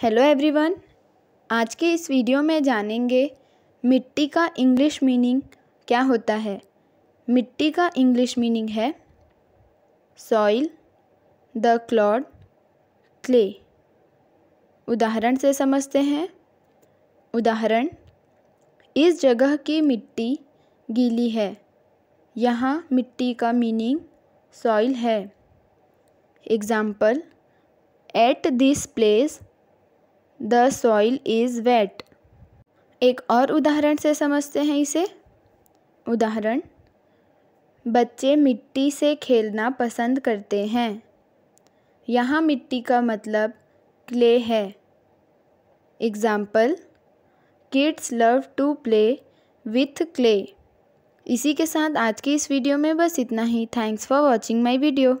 hello everyone आज के इस वीडियो में जानेंगे मिट्टी का इंग्लिश मीनिंग क्या होता है मिट्टी का इंग्लिश मीनिंग है सॉइल द क्लॉड क्ले उदाहरण से समझते हैं उदाहरण इस जगह की मिट्टी गीली है यहाँ मिट्टी का मीनिंग सॉइल है example at this place the soil is wet एक और उदाहरण से समझते हैं इसे उदाहरण बच्चे मिट्टी से खेलना पसंद करते हैं यहाँ मिट्टी का मतलब क्ले है example kids love to play with clay इसी के साथ आज की इस वीडियो में बस इतना ही thanks for watching my video